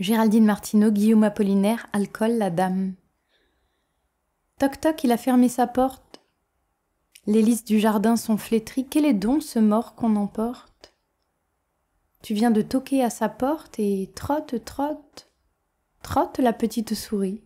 Géraldine Martineau, Guillaume Apollinaire, Alcool, la dame. Toc toc, il a fermé sa porte. Les lys du jardin sont flétries. Quel est donc ce mort qu'on emporte Tu viens de toquer à sa porte et trotte, trotte, trotte la petite souris.